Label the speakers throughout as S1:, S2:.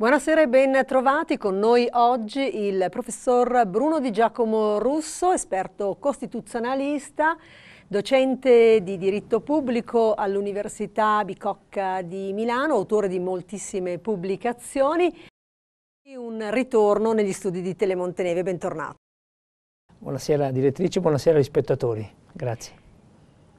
S1: Buonasera e ben trovati con noi oggi il professor Bruno Di Giacomo Russo, esperto costituzionalista, docente di diritto pubblico all'Università Bicocca di Milano, autore di moltissime pubblicazioni e un ritorno negli studi di Telemonteneve.
S2: Bentornato. Buonasera direttrice, buonasera agli spettatori. Grazie.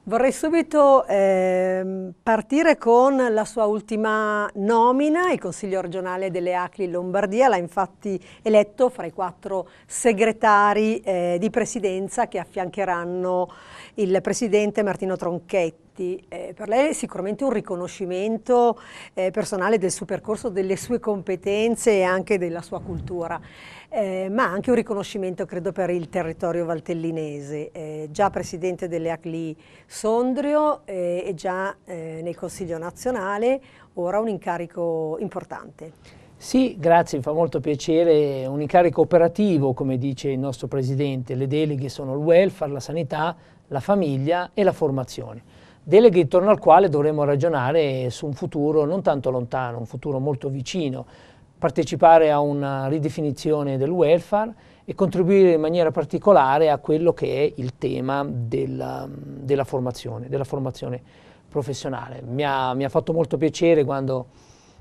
S1: Vorrei subito eh, partire con la sua ultima nomina, il Consiglio regionale delle Acli Lombardia, l'ha infatti eletto fra i quattro segretari eh, di presidenza che affiancheranno il Presidente Martino Tronchetti. Eh, per lei è sicuramente un riconoscimento eh, personale del suo percorso, delle sue competenze e anche della sua cultura eh, ma anche un riconoscimento credo per il territorio valtellinese, eh, già presidente delle ACLI Sondrio eh, e già eh, nel Consiglio nazionale, ora un incarico importante.
S2: Sì, grazie, mi fa molto piacere, un incarico operativo come dice il nostro Presidente, le deleghe sono il welfare, la sanità, la famiglia e la formazione. Deleghe intorno al quale dovremo ragionare su un futuro non tanto lontano, un futuro molto vicino, partecipare a una ridefinizione del welfare e contribuire in maniera particolare a quello che è il tema della, mm, della, formazione, della formazione, professionale. Mi ha, mi ha, fatto molto piacere quando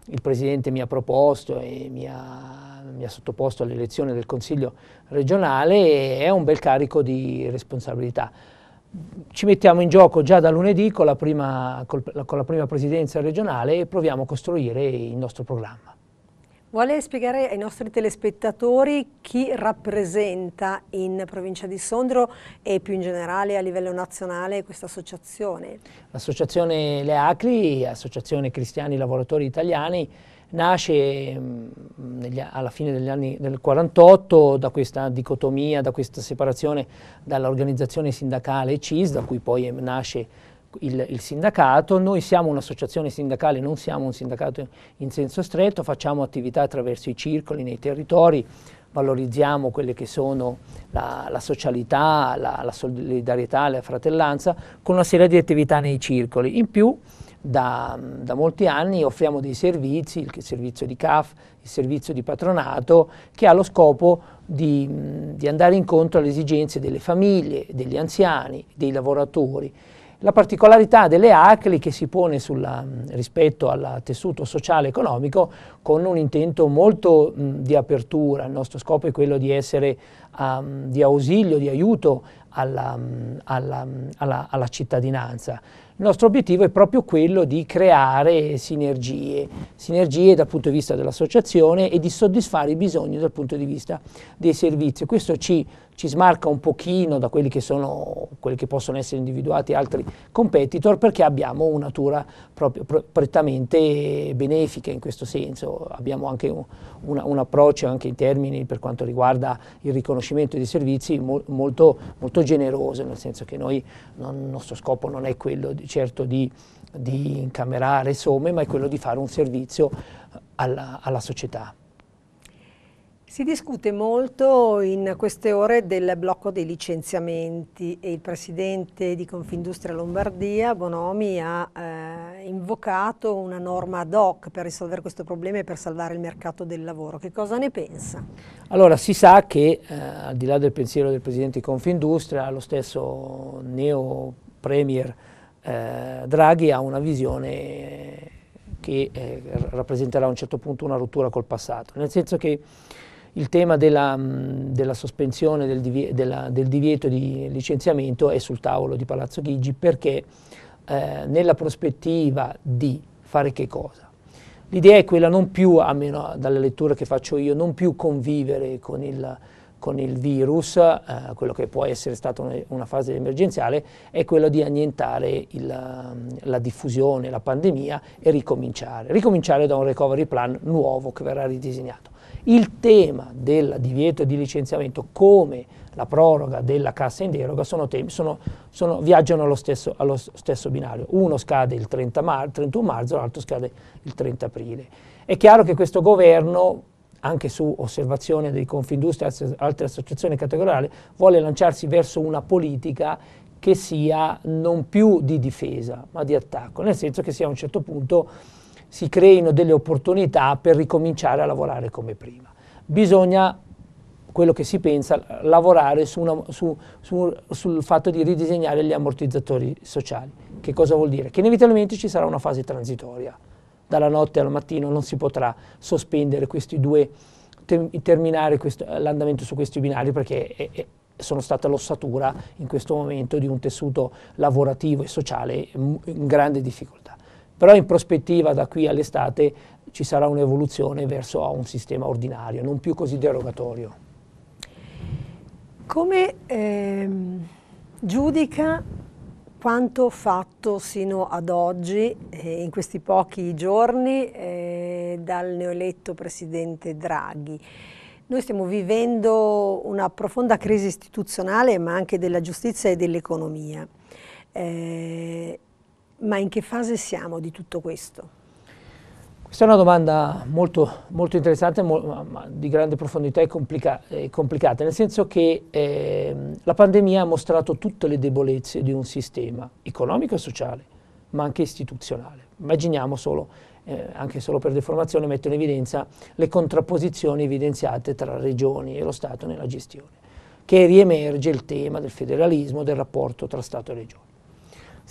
S2: il Presidente mi ha proposto e mi ha, mi ha sottoposto all'elezione del Consiglio regionale è un bel carico di responsabilità. Ci mettiamo in gioco già da lunedì con la prima, con la prima presidenza regionale e proviamo a costruire il nostro programma.
S1: Vuole spiegare ai nostri telespettatori chi rappresenta in provincia di Sondrio e più in generale a livello nazionale questa
S2: associazione? L'associazione Leacri, Associazione Cristiani Lavoratori Italiani, nasce mm, negli, alla fine degli anni del 48 da questa dicotomia, da questa separazione dall'organizzazione sindacale CIS, da cui poi nasce il, il sindacato, noi siamo un'associazione sindacale, non siamo un sindacato in senso stretto, facciamo attività attraverso i circoli nei territori, valorizziamo quelle che sono la, la socialità, la, la, solidarietà, la fratellanza, con una serie di attività nei circoli. In più, da, da, molti anni offriamo dei servizi, il servizio di CAF, il servizio di patronato, che ha lo scopo di, di andare incontro alle esigenze delle famiglie, degli anziani, dei lavoratori la particolarità delle ACLI che si pone sulla, rispetto al tessuto sociale e economico con un intento molto mh, di apertura, il nostro scopo è quello di essere um, di ausilio, di aiuto alla, alla, alla, alla, cittadinanza. Il nostro obiettivo è proprio quello di creare sinergie, sinergie dal punto di vista dell'associazione e di soddisfare i bisogni dal punto di vista dei servizi. Questo ci ci smarca un pochino da quelli che, sono, quelli che possono essere individuati altri competitor perché abbiamo una natura proprio, prettamente benefica in questo senso, abbiamo anche un, un, approccio anche in termini per quanto riguarda il riconoscimento dei servizi mo, molto, molto, generoso, nel senso che noi, non, il nostro scopo non è quello di, certo di, di incamerare somme, ma è quello di fare un servizio alla, alla società.
S1: Si discute molto in queste ore del blocco dei licenziamenti e il presidente di Confindustria Lombardia, Bonomi, ha eh, invocato una norma ad hoc per risolvere questo problema e per salvare il mercato del lavoro. Che cosa ne pensa?
S2: Allora, si sa che eh, al di là del pensiero del presidente di Confindustria, lo stesso neo premier eh, Draghi ha una visione che eh, rappresenterà a un certo punto una rottura col passato, nel senso che il tema della, mm, della sospensione del, divieto, della, del divieto di licenziamento è sul tavolo di Palazzo Chigi perché eh, nella prospettiva di fare che cosa? L'idea è quella non più, a almeno dalla lettura che faccio io, non più convivere con il, con il virus, eh, quello che può essere stata una fase emergenziale, è quello di annientare il, mm, la diffusione, la pandemia e ricominciare. Ricominciare da un recovery plan nuovo che verrà ridisegnato. Il tema del divieto di licenziamento come la proroga della cassa in deroga sono temi, sono, sono, viaggiano allo stesso, allo stesso, binario. Uno scade il mar 31 marzo, l'altro scade il 30 aprile. È chiaro che questo governo, anche su osservazione dei Confindustria e altre associazioni categoriali, vuole lanciarsi verso una politica che sia non più di difesa, ma di attacco, nel senso che sia a un certo punto si creino delle opportunità per ricominciare a lavorare come prima. Bisogna, quello che si pensa, lavorare su una, su, su, sul fatto di ridisegnare gli ammortizzatori sociali. Che cosa vuol dire? Che inevitabilmente ci sarà una fase transitoria. Dalla notte al mattino non si potrà sospendere questi due, terminare l'andamento su questi binari perché è, è, sono stata l'ossatura in questo momento di un tessuto lavorativo e sociale in grande difficoltà però in prospettiva da qui all'estate ci sarà un'evoluzione verso un sistema ordinario, non più così derogatorio.
S1: Come ehm, giudica quanto fatto sino ad oggi, eh, in questi pochi giorni, eh, dal neoeletto presidente Draghi? Noi stiamo vivendo una profonda crisi istituzionale, ma anche della giustizia e dell'economia. Eh, ma in che fase siamo di tutto questo?
S2: Questa è una domanda molto, molto interessante, mo di grande profondità e, complica complicata, nel senso che eh, la pandemia ha mostrato tutte le debolezze di un sistema economico e sociale, ma anche istituzionale. Immaginiamo solo, eh, anche solo per deformazione, metto in evidenza le contrapposizioni evidenziate tra regioni e lo Stato nella gestione, che riemerge il tema del federalismo, del rapporto tra Stato e regione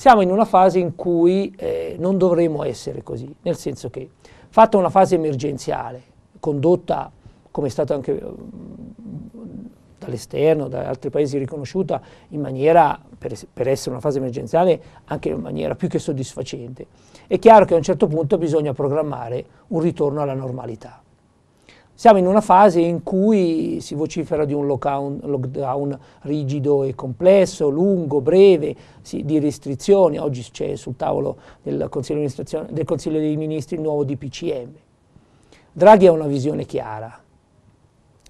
S2: siamo in una fase in cui eh, non dovremmo essere così, nel senso che fatta una fase emergenziale, condotta come è stato anche mm, dall'esterno, da altri paesi riconosciuta in maniera, per, per, essere una fase emergenziale, anche in maniera più che soddisfacente. È chiaro che a un certo punto bisogna programmare un ritorno alla normalità. Siamo in una fase in cui si vocifera di un lockdown, lockdown rigido e complesso, lungo, breve, sì, di restrizioni. Oggi c'è sul tavolo del Consiglio, del Consiglio dei Ministri il nuovo DPCM. Draghi ha una visione chiara,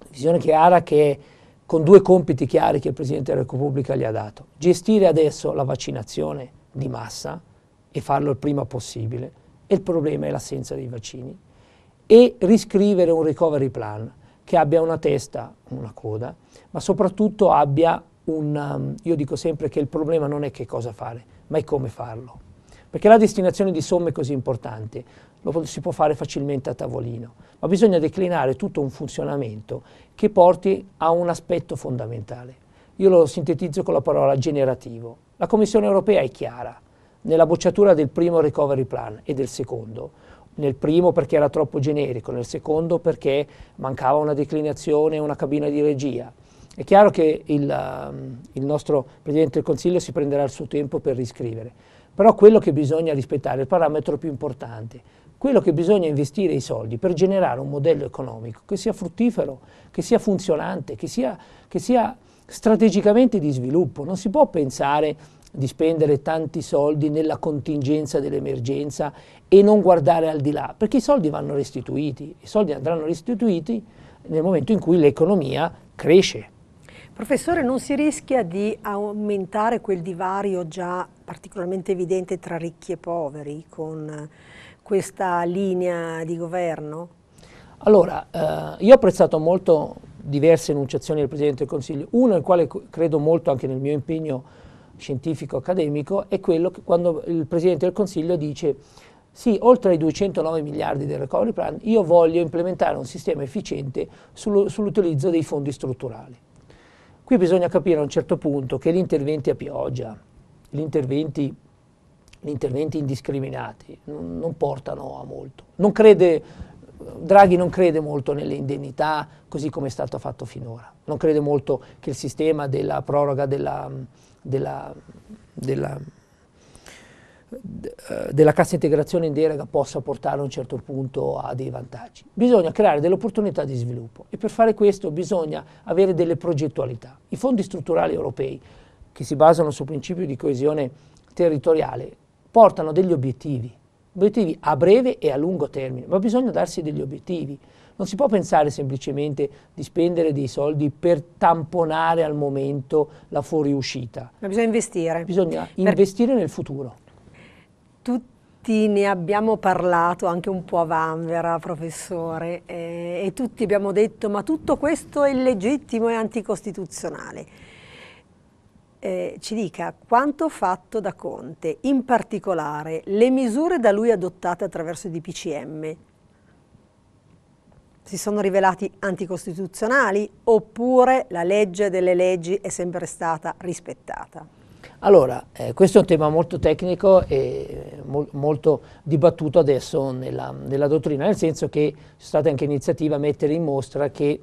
S2: visione chiara che con due compiti chiari che il Presidente della Repubblica gli ha dato. Gestire adesso la vaccinazione di massa e farlo il prima possibile e il problema è l'assenza dei vaccini e riscrivere un recovery plan che abbia una testa, una coda, ma soprattutto abbia un... Um, io dico sempre che il problema non è che cosa fare, ma è come farlo. Perché la destinazione di somme è così importante, lo si può fare facilmente a tavolino, ma bisogna declinare tutto un funzionamento che porti a un aspetto fondamentale. Io lo sintetizzo con la parola generativo. La Commissione europea è chiara nella bocciatura del primo recovery plan e del secondo nel primo perché era troppo generico, nel secondo perché mancava una declinazione, una cabina di regia. È chiaro che il, ehm, il nostro Presidente del Consiglio si prenderà il suo tempo per riscrivere, però quello che bisogna rispettare, è il parametro più importante, quello che bisogna investire i soldi per generare un modello economico che sia fruttifero, che sia funzionante, che sia, che sia strategicamente di sviluppo. Non si può pensare di spendere tanti soldi nella contingenza dell'emergenza e non guardare al di là, perché i soldi vanno restituiti, i soldi andranno restituiti nel momento in cui l'economia cresce.
S1: Professore, non si rischia di aumentare quel divario già particolarmente evidente tra ricchi e poveri con questa linea di governo?
S2: Allora, eh, io ho apprezzato molto diverse enunciazioni del Presidente del Consiglio, uno al quale credo molto anche nel mio impegno scientifico accademico è quello che quando il Presidente del Consiglio dice sì, oltre ai 209 miliardi del recovery plan, io voglio implementare un sistema efficiente sull'utilizzo dei fondi strutturali. Qui bisogna capire a un certo punto che gli interventi a pioggia, gli interventi, gli interventi indiscriminati, non, non portano a molto. Non crede, Draghi non crede molto nelle indennità così come è stato fatto finora. Non crede molto che il sistema della proroga della della, della, della cassa integrazione in deroga possa portare a un certo punto a dei vantaggi. Bisogna creare delle opportunità di sviluppo e per fare questo bisogna avere delle progettualità. I fondi strutturali europei, che si basano sul principio di coesione territoriale, portano degli obiettivi, obiettivi a breve e a lungo termine, ma bisogna darsi degli obiettivi. Non si può pensare semplicemente di spendere dei soldi per tamponare al momento la fuoriuscita. Ma bisogna investire. Bisogna per... investire nel futuro.
S1: Tutti ne abbiamo parlato anche un po' a Vanvera, professore, eh, e tutti abbiamo detto ma tutto questo è illegittimo e anticostituzionale. Eh, ci dica quanto fatto da Conte, in particolare le misure da lui adottate attraverso i DPCM, si sono rivelati anticostituzionali oppure la legge delle leggi è sempre stata rispettata?
S2: Allora, eh, questo è un tema molto tecnico e mo molto dibattuto adesso nella, nella, dottrina, nel senso che c'è stata anche iniziativa a mettere in mostra che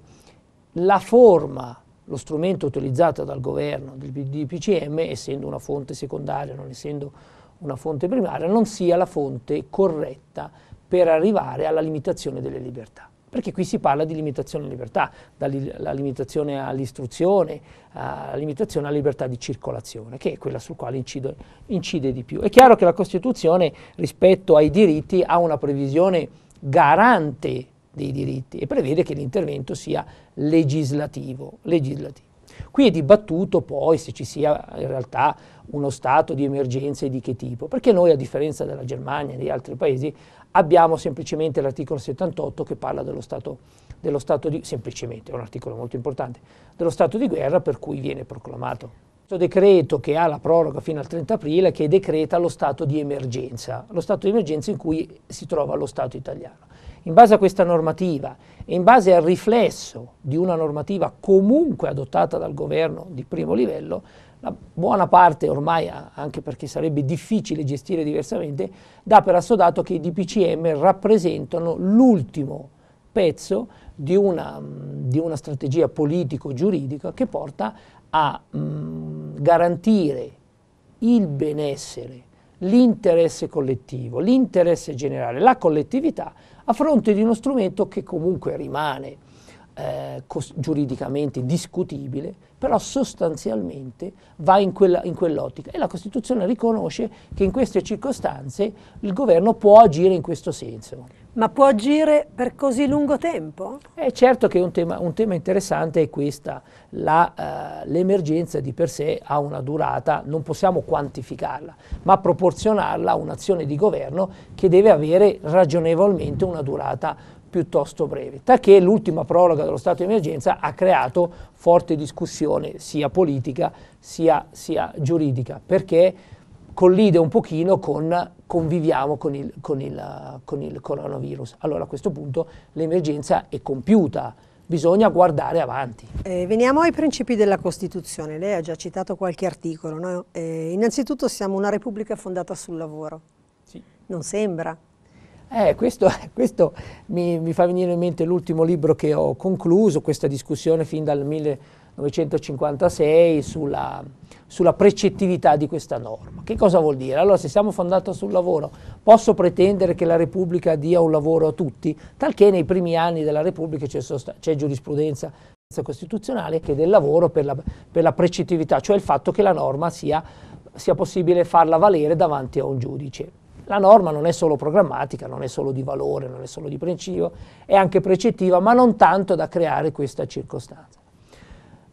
S2: la forma, lo strumento utilizzato dal governo del DPCM, essendo una fonte secondaria, non essendo una fonte primaria, non sia la fonte corretta per arrivare alla limitazione delle libertà. Perché qui si parla di limitazione alla libertà, dalla limitazione all'istruzione, alla limitazione alla libertà di circolazione, che è quella sul quale incide, incide di più. È chiaro che la Costituzione rispetto ai diritti ha una previsione garante dei diritti e prevede che l'intervento sia legislativo. legislativo. Qui è dibattuto poi se ci sia in realtà uno stato di emergenza e di che tipo, perché noi a differenza della Germania e di altri paesi abbiamo semplicemente l'articolo 78 che parla dello stato, dello stato di, semplicemente, è un articolo molto importante, dello stato di guerra per cui viene proclamato. Questo decreto che ha la proroga fino al 30 aprile che decreta lo stato di emergenza, lo stato di emergenza in cui si trova lo Stato italiano. In base a questa normativa e in base al riflesso di una normativa comunque adottata dal governo di primo livello, la buona parte ormai, anche perché sarebbe difficile gestire diversamente, dà per assodato che i DPCM rappresentano l'ultimo pezzo di una, mm, di una strategia politico-giuridica che porta a mh, mm, garantire il benessere, l'interesse collettivo, l'interesse generale, la collettività a fronte di uno strumento che comunque rimane eh, giuridicamente discutibile, però sostanzialmente va in, quella, in quell'ottica e la Costituzione riconosce che in queste circostanze il governo può agire in questo senso. Ma può agire per così lungo tempo? È eh, certo che un tema, un tema interessante è questa, eh, l'emergenza di per sé ha una durata, non possiamo quantificarla, ma proporzionarla a un'azione di governo che deve avere ragionevolmente una durata piuttosto brevi, tacché l'ultima proroga dello stato di emergenza ha creato forte discussione sia politica sia, sia giuridica, perché collide un pochino con conviviamo con il, con, il, con il, coronavirus. Allora a questo punto l'emergenza è compiuta, bisogna guardare avanti. Eh, veniamo ai principi
S1: della Costituzione, lei ha già citato qualche articolo. No? Eh, innanzitutto siamo una repubblica fondata sul lavoro, sì. non sembra,
S2: eh, questo, questo mi, mi, fa venire in mente l'ultimo libro che ho concluso, questa discussione fin dal 1956 sulla, sulla precettività di questa norma. Che cosa vuol dire? Allora, se siamo fondati sul lavoro, posso pretendere che la Repubblica dia un lavoro a tutti? Talché nei primi anni della Repubblica c'è, c'è giurisprudenza costituzionale che del lavoro per la, per la precettività, cioè il fatto che la norma sia, sia possibile farla valere davanti a un giudice. La norma non è solo programmatica, non è solo di valore, non è solo di principio, è anche precettiva, ma non tanto da creare questa circostanza.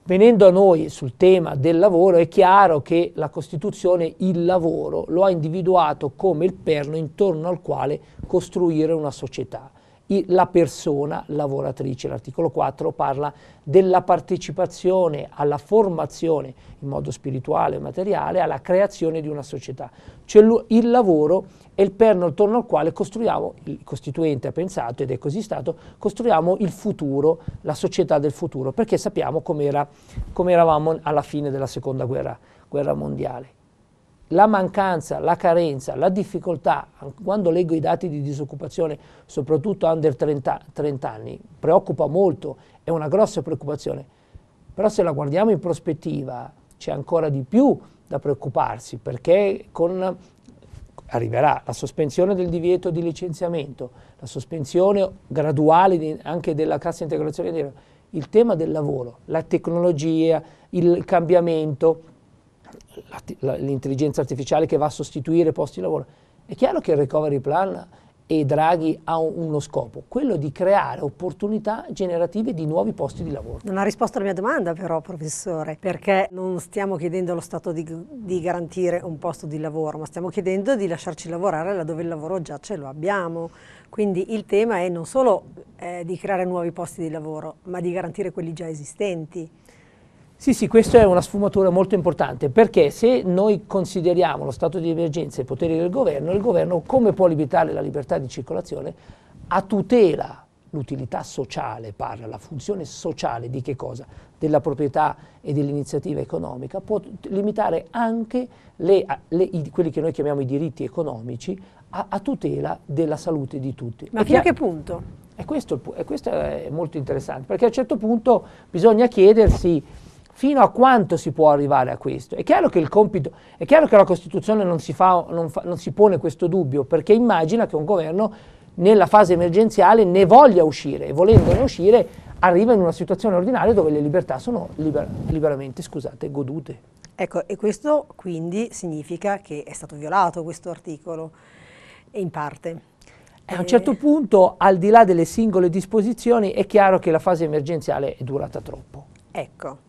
S2: Venendo a noi sul tema del lavoro, è chiaro che la Costituzione il lavoro lo ha individuato come il perno intorno al quale costruire una società la persona lavoratrice. L'articolo 4 parla della partecipazione alla formazione in modo spirituale e materiale, alla creazione di una società. Cioè il lavoro è il perno attorno al quale costruiamo, il costituente ha pensato ed è così stato, costruiamo il futuro, la società del futuro, perché sappiamo come, era, come eravamo alla fine della seconda guerra, guerra mondiale la mancanza, la carenza, la difficoltà, quando leggo i dati di disoccupazione, soprattutto under 30, 30 anni, preoccupa molto, è una grossa preoccupazione. Però se la guardiamo in prospettiva c'è ancora di più da preoccuparsi perché con, arriverà la sospensione del divieto di licenziamento, la sospensione graduale di, anche della cassa integrazione, il tema del lavoro, la tecnologia, il cambiamento, l'intelligenza artificiale che va a sostituire posti di lavoro. È chiaro che il recovery plan e Draghi ha uno scopo, quello di creare opportunità generative di nuovi posti di lavoro. Non ha risposto alla mia domanda però, professore,
S1: perché non stiamo chiedendo allo Stato di, di garantire un posto di lavoro, ma stiamo chiedendo di lasciarci lavorare laddove il lavoro già ce lo abbiamo. Quindi il tema è non solo
S2: eh, di creare nuovi posti di lavoro, ma di garantire quelli già esistenti. Sì, sì, questa è una sfumatura molto importante perché se noi consideriamo lo stato di emergenza e i poteri del governo, il governo come può limitare la libertà di circolazione? A tutela l'utilità sociale parla, la funzione sociale di che cosa? Della proprietà e dell'iniziativa economica, può limitare anche le, le, i, quelli che noi chiamiamo i diritti economici a, a tutela della salute di tutti. Ma e fino a che
S1: punto?
S2: E questo, e questo è molto interessante, perché a un certo punto bisogna chiedersi Fino a quanto si può arrivare a questo? È chiaro che, compito, è chiaro che la Costituzione non si, fa, non, fa, non si pone questo dubbio, perché immagina che un governo nella fase emergenziale ne voglia uscire e volendone uscire arriva in una situazione ordinaria dove le libertà sono liber liberamente scusate, godute.
S1: Ecco, e questo quindi significa che è stato violato questo articolo, in parte.
S2: A un certo eh. punto, al di là delle singole disposizioni, è chiaro che la fase emergenziale è durata troppo.
S1: Ecco,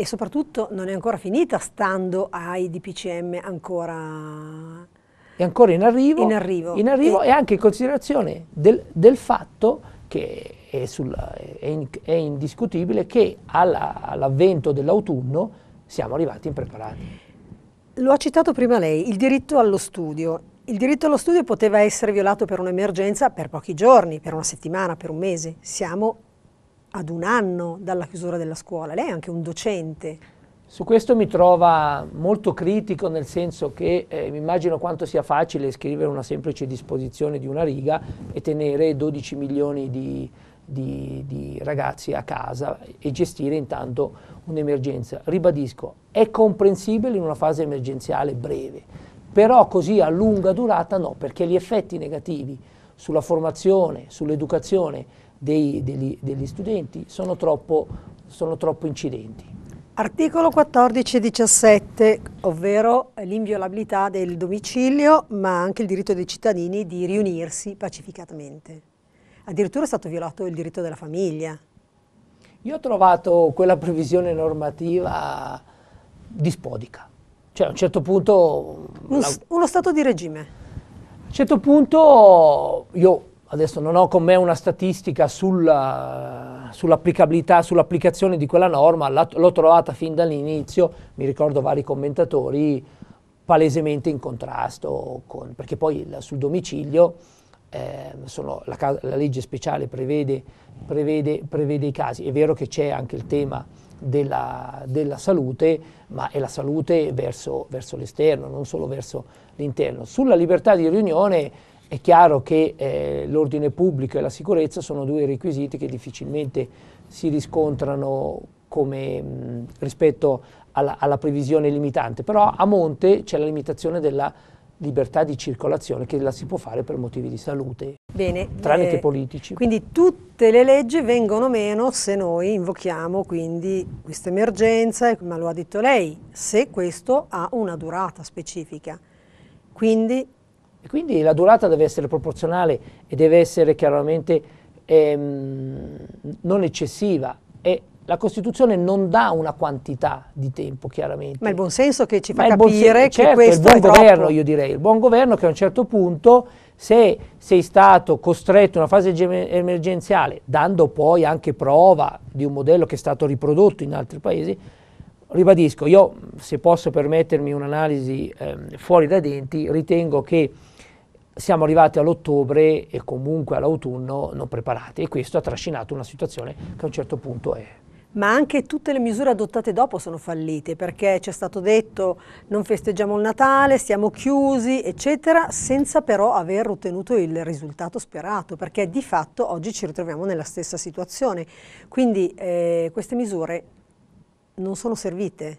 S1: e soprattutto non è ancora finita stando ai DPCM ancora...
S2: È ancora in arrivo, in arrivo. In arrivo e, e anche in considerazione del, del fatto che è, sulla, è, in, è, indiscutibile che all'avvento dell'autunno siamo arrivati impreparati.
S1: Lo ha citato prima lei, il diritto allo studio. Il diritto allo studio poteva essere violato per un'emergenza per pochi giorni, per una settimana, per un mese. Siamo ad un anno dalla chiusura della scuola. Lei è anche un docente.
S2: Su questo mi trova molto critico nel senso che eh, mi immagino quanto sia facile scrivere una semplice disposizione di una riga e tenere 12 milioni di, di, di ragazzi a casa e gestire intanto un'emergenza. Ribadisco, è comprensibile in una fase emergenziale breve, però così a lunga durata no, perché gli effetti negativi sulla formazione, sull'educazione dei, degli, degli, studenti sono troppo, sono troppo incidenti.
S1: Articolo 14 e 17, ovvero l'inviolabilità del domicilio, ma anche il diritto dei cittadini di riunirsi pacificatamente. Addirittura è
S2: stato violato il diritto della famiglia. Io ho trovato quella previsione normativa dispodica. Cioè a un certo punto... Un, la... Uno stato di regime. A un certo punto io adesso non ho con me una statistica sulla, sull'applicabilità, sull'applicazione di quella norma, la, l'ho trovata fin dall'inizio, mi ricordo vari commentatori palesemente in contrasto, con, perché poi la, sul domicilio eh, sono, la, la, legge speciale prevede, prevede, prevede i casi, è vero che c'è anche il tema della, della, salute, ma è la salute verso, verso, l'esterno, non solo verso l'interno. Sulla libertà di riunione è chiaro che eh, l'ordine pubblico e la sicurezza sono due requisiti che difficilmente si riscontrano come, mh, rispetto alla, alla, previsione limitante, però a monte c'è la limitazione della libertà di circolazione che la si può fare per motivi di salute, Bene, tranne eh, che politici. Quindi
S1: tutte le leggi vengono meno se noi invochiamo quindi questa emergenza, ma lo ha detto lei, se questo ha una durata specifica.
S2: Quindi e quindi la durata deve essere proporzionale e deve essere chiaramente ehm, non eccessiva. E la Costituzione non dà una quantità di tempo, chiaramente. Ma il buon senso che ci fa Ma capire che certo, questo è il buon governo, troppo. io direi, il buon governo che a un certo punto se sei stato costretto in una fase emergenziale, dando poi anche prova di un modello che è stato riprodotto in altri paesi, Ribadisco, io se posso permettermi un'analisi eh, fuori dai denti, ritengo che siamo arrivati all'ottobre e comunque all'autunno non preparati e questo ha trascinato una situazione che a un certo punto è
S1: ma anche tutte le misure adottate dopo sono fallite perché ci è stato detto non festeggiamo il Natale, siamo chiusi eccetera senza però aver ottenuto il risultato sperato perché di fatto oggi ci ritroviamo nella stessa situazione quindi eh, queste misure non sono
S2: servite.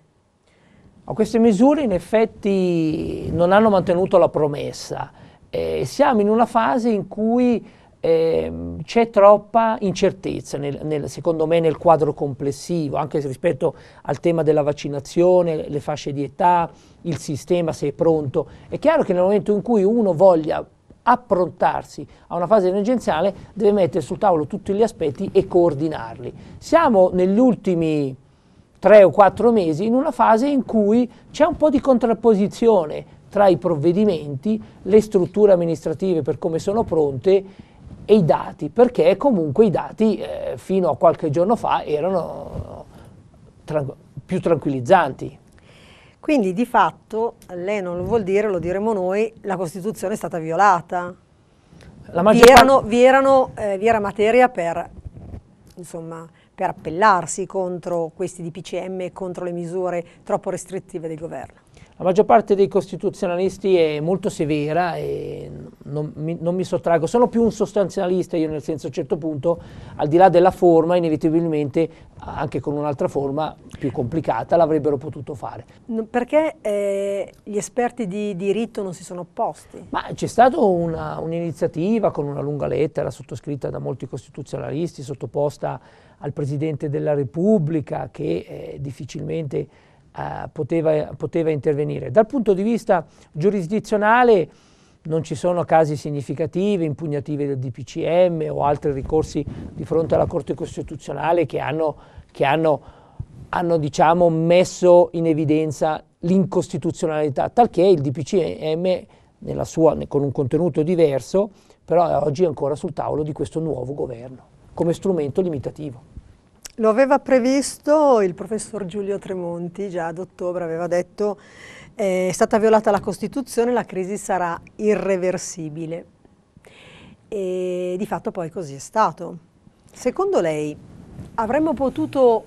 S2: Ma queste misure in effetti non hanno mantenuto la promessa. Eh, siamo in una fase in cui eh, c'è troppa incertezza, nel, nel, secondo me, nel quadro complessivo, anche rispetto al tema della vaccinazione, le fasce di età, il sistema se è pronto. È chiaro che nel momento in cui uno voglia approntarsi a una fase emergenziale deve mettere sul tavolo tutti gli aspetti e coordinarli. Siamo negli ultimi tre o quattro mesi in una fase in cui c'è un po' di contrapposizione tra i provvedimenti, le strutture amministrative per come sono pronte e i dati, perché comunque i dati eh, fino a qualche giorno fa erano tranqu più tranquillizzanti. Quindi di fatto, lei non lo vuol dire, lo diremo noi,
S1: la Costituzione è stata violata. Vi, erano, vi, erano, eh, vi, era materia per, insomma, per appellarsi contro questi DPCM e contro le misure troppo restrittive del governo
S2: la maggior parte dei costituzionalisti è molto severa e non mi, non mi, sottraggo, sono più un sostanzialista io nel senso a un certo punto, al di là della forma, inevitabilmente anche con un'altra forma più complicata l'avrebbero potuto fare.
S1: Perché eh, gli esperti di diritto non si sono opposti? Ma
S2: c'è stata un'iniziativa con una lunga lettera sottoscritta da molti costituzionalisti, sottoposta al Presidente della Repubblica che eh, difficilmente eh, poteva, poteva, intervenire. Dal punto di vista giurisdizionale non ci sono casi significativi, impugnative del DPCM o altri ricorsi di fronte alla Corte Costituzionale che hanno, che hanno, hanno diciamo, messo in evidenza l'incostituzionalità, talché il DPCM sua, con un contenuto diverso, però è oggi ancora sul tavolo di questo nuovo governo come strumento limitativo.
S1: Lo aveva previsto il professor Giulio Tremonti, già ad ottobre aveva detto eh, è stata violata la Costituzione, la crisi sarà irreversibile. E di fatto poi così è stato. Secondo lei avremmo potuto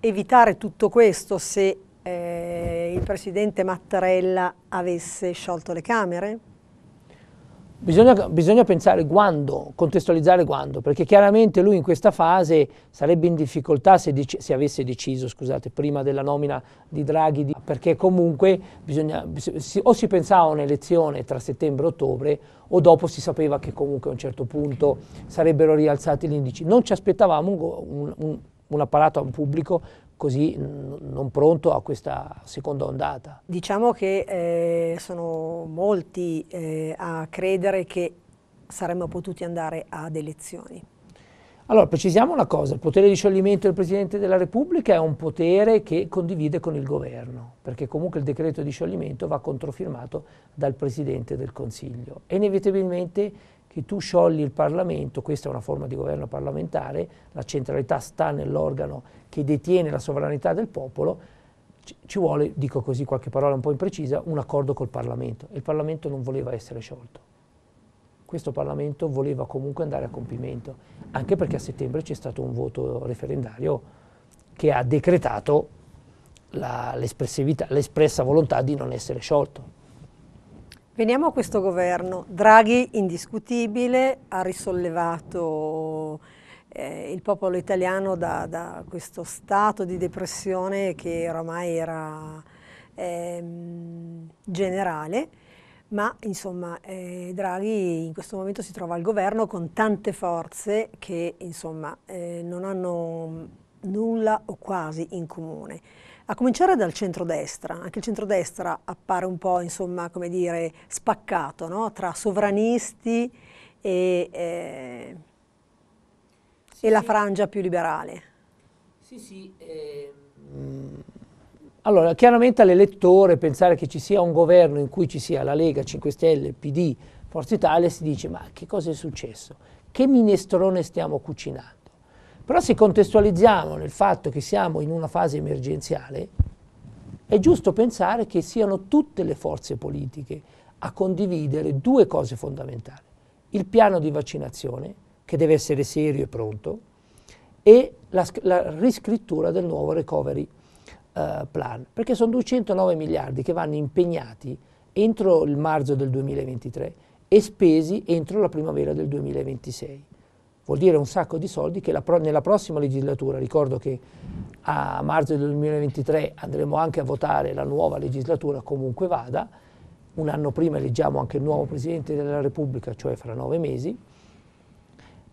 S1: evitare tutto questo se eh, il Presidente Mattarella avesse sciolto le Camere?
S2: Bisogna, bisogna, pensare quando, contestualizzare quando, perché chiaramente lui in questa fase sarebbe in difficoltà se, dice, se avesse deciso, scusate, prima della nomina di Draghi, di, perché comunque bisogna, si, o si pensava a un'elezione tra settembre e ottobre o dopo si sapeva che comunque a un certo punto sarebbero rialzati gli indici. Non ci aspettavamo un, un, un apparato pubblico così non pronto a questa seconda ondata.
S1: Diciamo che eh, sono molti eh, a credere che saremmo potuti andare ad elezioni.
S2: Allora, precisiamo una cosa, il potere di scioglimento del Presidente della Repubblica è un potere che condivide con il governo, perché comunque il decreto di scioglimento va controfirmato dal Presidente del Consiglio e inevitabilmente che tu sciogli il Parlamento, questa è una forma di governo parlamentare, la centralità sta nell'organo che detiene la sovranità del popolo, ci vuole, dico così qualche parola un po' imprecisa, un accordo col Parlamento. il Parlamento non voleva essere sciolto. Questo Parlamento voleva comunque andare a compimento, anche perché a settembre c'è stato un voto referendario che ha decretato l'espressa volontà di non essere sciolto. Veniamo
S1: a questo governo. Draghi, indiscutibile, ha risollevato eh, il popolo italiano da, da, questo stato di depressione che oramai era ehm, generale, ma insomma eh, Draghi in questo momento si trova al governo con tante forze che insomma eh, non hanno nulla o quasi in comune. A cominciare dal centrodestra, anche il centrodestra appare un po' insomma, come dire, spaccato no? tra sovranisti e, eh, sì, e la frangia più liberale.
S2: Sì, sì. Eh. Allora, chiaramente all'elettore pensare che ci sia un governo in cui ci sia la Lega, 5 Stelle, PD, Forza Italia, si dice ma che cosa è successo? Che minestrone stiamo cucinando? Però se contestualizziamo nel fatto che siamo in una fase emergenziale, è giusto pensare che siano tutte le forze politiche a condividere due cose fondamentali. Il piano di vaccinazione, che deve essere serio e pronto, e la, la riscrittura del nuovo recovery uh, plan, perché sono 209 miliardi che vanno impegnati entro il marzo del 2023 e spesi entro la primavera del 2026 vuol dire un sacco di soldi che pro nella prossima legislatura, ricordo che a marzo del 2023 andremo anche a votare la nuova legislatura comunque vada, un anno prima eleggiamo anche il nuovo Presidente della Repubblica, cioè fra nove mesi,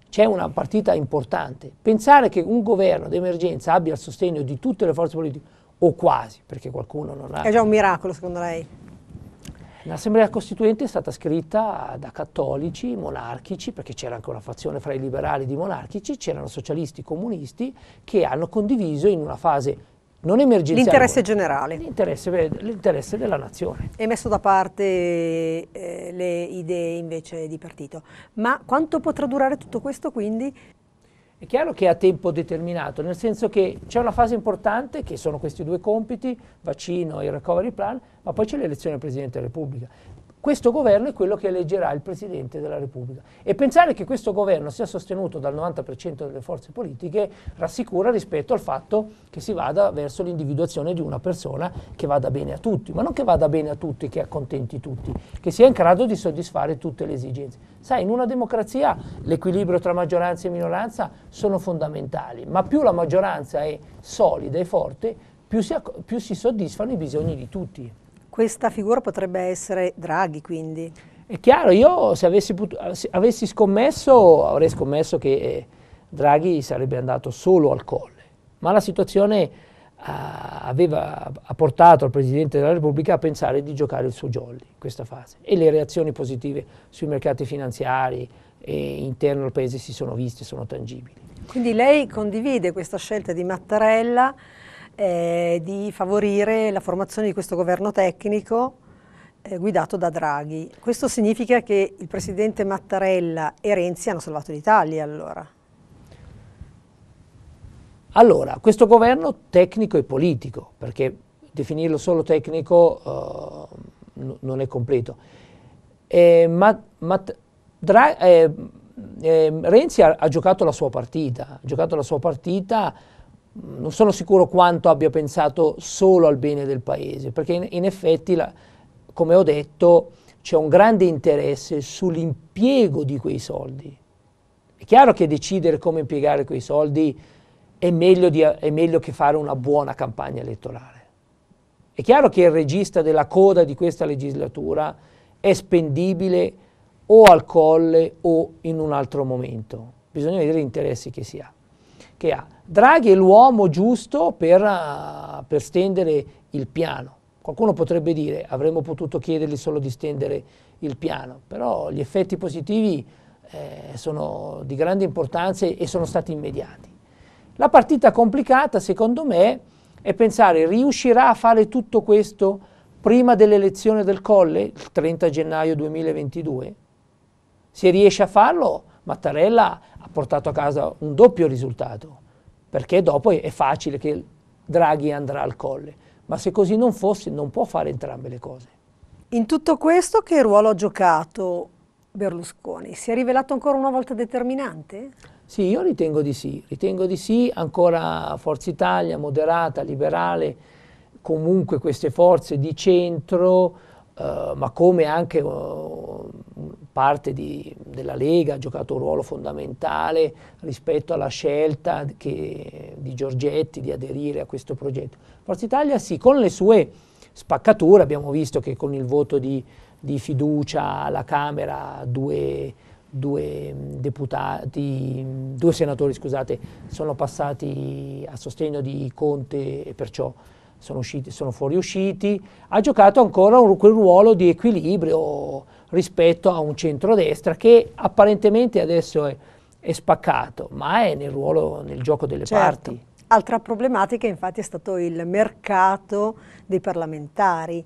S2: c'è una partita importante. Pensare che un governo d'emergenza abbia il sostegno di tutte le forze politiche, o quasi, perché qualcuno non ha... È già un miracolo secondo lei? L'Assemblea Costituente è stata scritta da cattolici, monarchici, perché c'era anche una fazione fra i liberali di monarchici, c'erano socialisti, comunisti che hanno condiviso in una fase non emergenziale. L'interesse generale. L'interesse, della nazione.
S1: E messo da parte eh,
S2: le idee invece di partito. Ma quanto potrà durare tutto questo quindi? È chiaro che è a tempo determinato, nel senso che c'è una fase importante che sono questi due compiti, vaccino e recovery plan, ma poi c'è l'elezione del Presidente della Repubblica questo governo è quello che eleggerà il Presidente della Repubblica. E pensare che questo governo sia sostenuto dal 90% delle forze politiche rassicura rispetto al fatto che si vada verso l'individuazione di una persona che vada bene a tutti, ma non che vada bene a tutti, che accontenti tutti, che sia in grado di soddisfare tutte le esigenze. Sai, in una democrazia l'equilibrio tra maggioranza e minoranza sono fondamentali, ma più la maggioranza è solida e forte, più si, più si soddisfano i bisogni di tutti. Questa figura potrebbe essere Draghi, quindi? È chiaro, io se avessi, se avessi scommesso, avrei scommesso che eh, Draghi sarebbe andato solo al colle, ma la situazione eh, aveva, ha portato il Presidente della Repubblica a pensare di giocare il suo jolly in questa fase e le reazioni positive sui mercati finanziari e interno al Paese si sono viste, sono tangibili.
S1: Quindi lei condivide questa scelta di Mattarella eh, di favorire la formazione di questo governo tecnico eh, guidato da Draghi. Questo significa che il presidente Mattarella e Renzi hanno salvato l'Italia allora?
S2: Allora, questo governo tecnico e politico, perché definirlo solo tecnico uh, non è completo. Eh, ma, ma, Dra eh, eh, Renzi ha, ha, giocato la sua partita, ha giocato la sua partita non sono sicuro quanto abbia pensato solo al bene del paese, perché in, in effetti, la, come ho detto, c'è un grande interesse sull'impiego di quei soldi. È chiaro che decidere come impiegare quei soldi è meglio, di, è meglio che fare una buona campagna elettorale. È chiaro che il regista della coda di questa legislatura è spendibile o al colle o in un altro momento. Bisogna vedere gli interessi che, ha, che ha. Draghi è l'uomo giusto per, eh, per, stendere il piano. Qualcuno potrebbe dire avremmo potuto chiedergli solo di stendere il piano, però gli effetti positivi eh, sono di grande importanza e sono stati immediati. La partita complicata, secondo me, è pensare riuscirà a fare tutto questo prima dell'elezione del Colle, il 30 gennaio 2022? Se riesce a farlo, Mattarella ha portato a casa un doppio risultato perché dopo è facile che Draghi andrà al colle, ma se così non fosse non può fare entrambe le cose. In tutto questo che ruolo ha
S1: giocato Berlusconi? Si è rivelato ancora una volta determinante?
S2: Sì, io ritengo di sì, ritengo di sì, ancora Forza Italia, moderata, liberale, comunque queste forze di centro eh, ma come anche uh, parte di, della Lega ha giocato un ruolo fondamentale rispetto alla scelta che, di Giorgetti di aderire a questo progetto. Forza Italia sì, con le sue spaccature abbiamo visto che con il voto di, di fiducia alla Camera due, due, mm, deputati, due senatori scusate, sono passati a sostegno di Conte e perciò sono, usciti, sono fuoriusciti, ha giocato ancora un, quel ruolo di equilibrio rispetto a un centrodestra che apparentemente adesso è, è spaccato, ma è nel ruolo, nel gioco delle certo. parti.
S1: Altra problematica infatti è stato il mercato dei parlamentari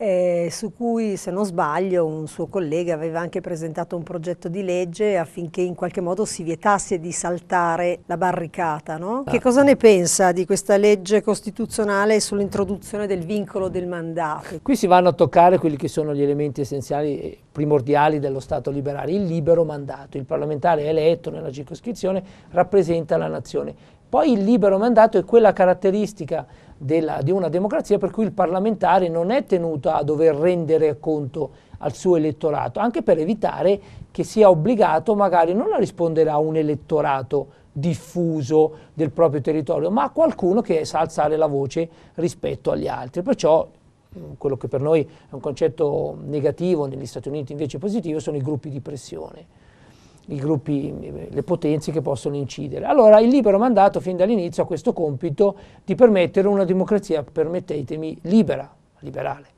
S1: eh, su cui, se non sbaglio, un suo collega aveva anche presentato un progetto di legge affinché in qualche modo si vietasse di saltare la barricata. No? Ah. Che cosa ne pensa di questa legge costituzionale sull'introduzione del vincolo del mandato?
S2: Qui si vanno a toccare quelli che sono gli elementi essenziali e primordiali dello Stato liberale, il libero mandato. Il parlamentare eletto nella circoscrizione rappresenta la nazione. Poi il libero mandato è quella caratteristica della, di una democrazia per cui il parlamentare non è tenuto a dover rendere conto al suo elettorato, anche per evitare che sia obbligato magari non a rispondere a un elettorato diffuso del proprio territorio, ma a qualcuno che sa alzare la voce rispetto agli altri. Perciò quello che per noi è un concetto negativo, negli Stati Uniti invece positivo, sono i gruppi di pressione i gruppi, le potenze che possono incidere. Allora il libero mandato fin dall'inizio ha questo compito di permettere una democrazia, permettetemi, libera, liberale.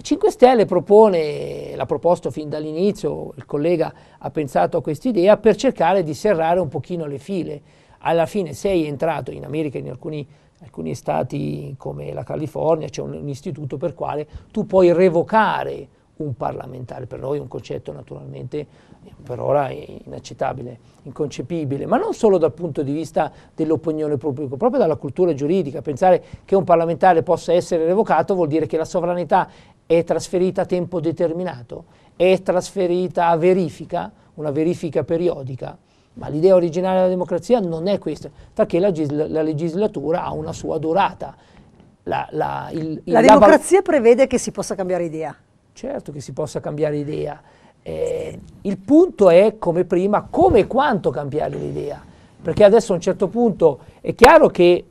S2: 5 Stelle propone, l'ha proposto fin dall'inizio, il collega ha pensato a quest'idea per cercare di serrare un pochino le file. Alla fine sei entrato in America, in alcuni alcuni stati come la California c'è un, un, istituto per quale tu puoi revocare un parlamentare, per noi è un concetto naturalmente per ora è inaccettabile, inconcepibile, ma non solo dal punto di vista dell'opinione pubblica, proprio dalla cultura giuridica. Pensare che un parlamentare possa essere revocato vuol dire che la sovranità è trasferita a tempo determinato, è trasferita a verifica, una verifica periodica. Ma l'idea originale della democrazia non è questa, perché la, la legislatura ha una sua durata. La, la, il, il, la democrazia
S1: prevede che si possa cambiare idea. Certo
S2: che si possa cambiare idea eh, il punto è, come prima, come e quanto cambiare l'idea. Perché adesso a un certo punto è chiaro che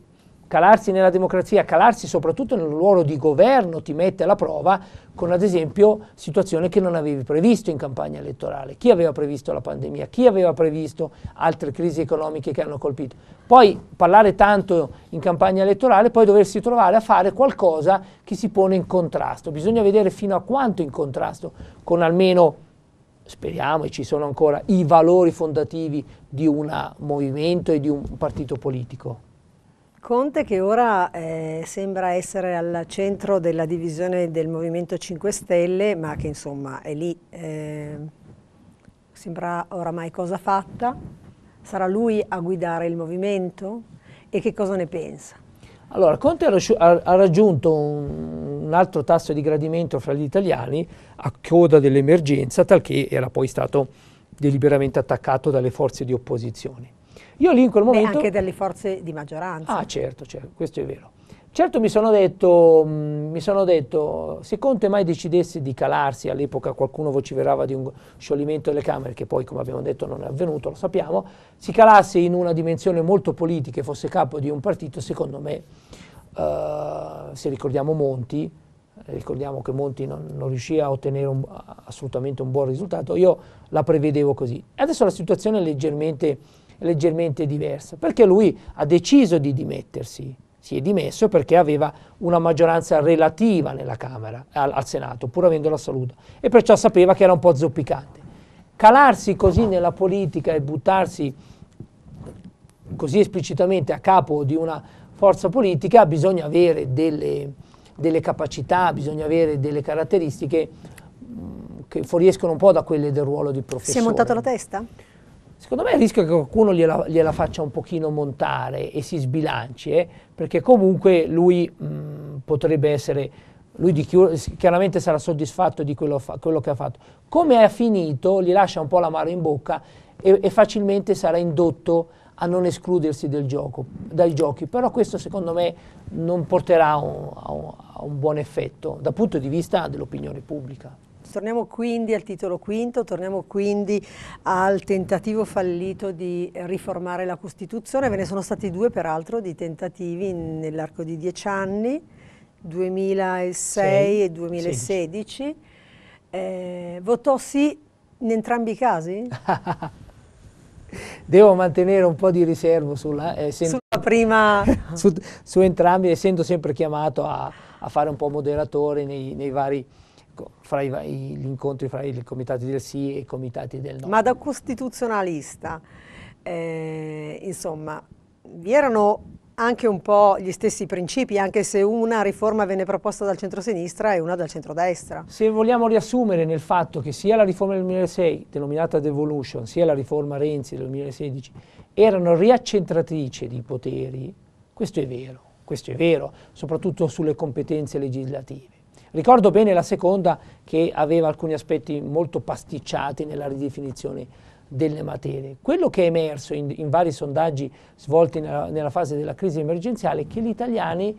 S2: calarsi nella democrazia, calarsi soprattutto nel ruolo di governo ti mette alla prova con ad esempio situazioni che non avevi previsto in campagna elettorale. Chi aveva previsto la pandemia? Chi aveva previsto altre crisi economiche che hanno colpito? Poi parlare tanto in campagna elettorale, poi doversi trovare a fare qualcosa che si pone in contrasto. Bisogna vedere fino a quanto in contrasto con almeno speriamo, e ci sono ancora i valori fondativi di un movimento e di un partito politico.
S1: Conte che ora eh, sembra essere al centro della divisione del Movimento 5 Stelle, ma che insomma è lì, eh, sembra oramai cosa fatta. Sarà lui a guidare il movimento? E che cosa ne pensa?
S2: Allora, Conte ha, raggiunto un, altro tasso di gradimento fra gli italiani a coda dell'emergenza, talché era poi stato deliberamente attaccato dalle forze di opposizione.
S1: Io lì in quel momento... E anche dalle forze di maggioranza. Ah,
S2: certo, certo, questo è vero. Certo mi sono, detto, mm, mi sono detto, se Conte mai decidesse di calarsi, all'epoca qualcuno vociferava di un scioglimento delle Camere, che poi come abbiamo detto non è avvenuto, lo sappiamo, si calasse in una dimensione molto politica e fosse capo di un partito, secondo me, uh, se ricordiamo Monti, ricordiamo che Monti non, non riuscì a ottenere un, assolutamente un buon risultato, io la prevedevo così. Adesso la situazione è leggermente, leggermente diversa, perché lui ha deciso di dimettersi si è dimesso perché aveva una maggioranza relativa nella Camera, al, al Senato, pur avendo la salute, e perciò sapeva che era un po' zoppicante. Calarsi così nella politica e buttarsi così esplicitamente a capo di una forza politica bisogna avere delle, delle capacità, bisogna avere delle caratteristiche mm, che fuoriescono un po' da quelle del ruolo di professore. Si è montato la testa? Secondo me il rischio è che qualcuno gliela, gliela faccia un pochino montare e si sbilanci, eh? perché comunque lui mh, mm, potrebbe essere, lui di, chiaramente sarà soddisfatto di quello, quello, che ha fatto. Come ha finito, gli lascia un po' l'amaro in bocca e, e facilmente sarà indotto a non escludersi gioco, dai giochi, però questo secondo me non porterà un, a, un, a un buon effetto dal punto di vista dell'opinione pubblica. Torniamo
S1: quindi al titolo quinto, torniamo quindi al tentativo fallito di riformare la Costituzione. Ve ne sono stati due peraltro di tentativi nell'arco di dieci anni, 2006 Sei, e 2016. Eh, votò sì in entrambi i casi?
S2: Devo mantenere un po' di riservo sulla, eh, sulla prima... su, su, entrambi, essendo sempre chiamato a, a fare un po' moderatore nei, nei vari Ecco, fra i, gli incontri fra i comitati del sì e i comitati del no. Ma da costituzionalista,
S1: eh, insomma, vi erano anche un po' gli stessi principi, anche se una riforma venne proposta dal centro-sinistra e una dal centro-destra.
S2: Se vogliamo riassumere nel fatto che sia la riforma del 2006, denominata Devolution, sia la riforma Renzi del 2016, erano riaccentratrici di poteri, questo è vero, questo è vero, soprattutto sulle competenze legislative. Ricordo bene la seconda che aveva alcuni aspetti molto pasticciati nella ridefinizione delle materie. Quello che è emerso in, in vari sondaggi svolti nella, nella, fase della crisi emergenziale è che gli italiani,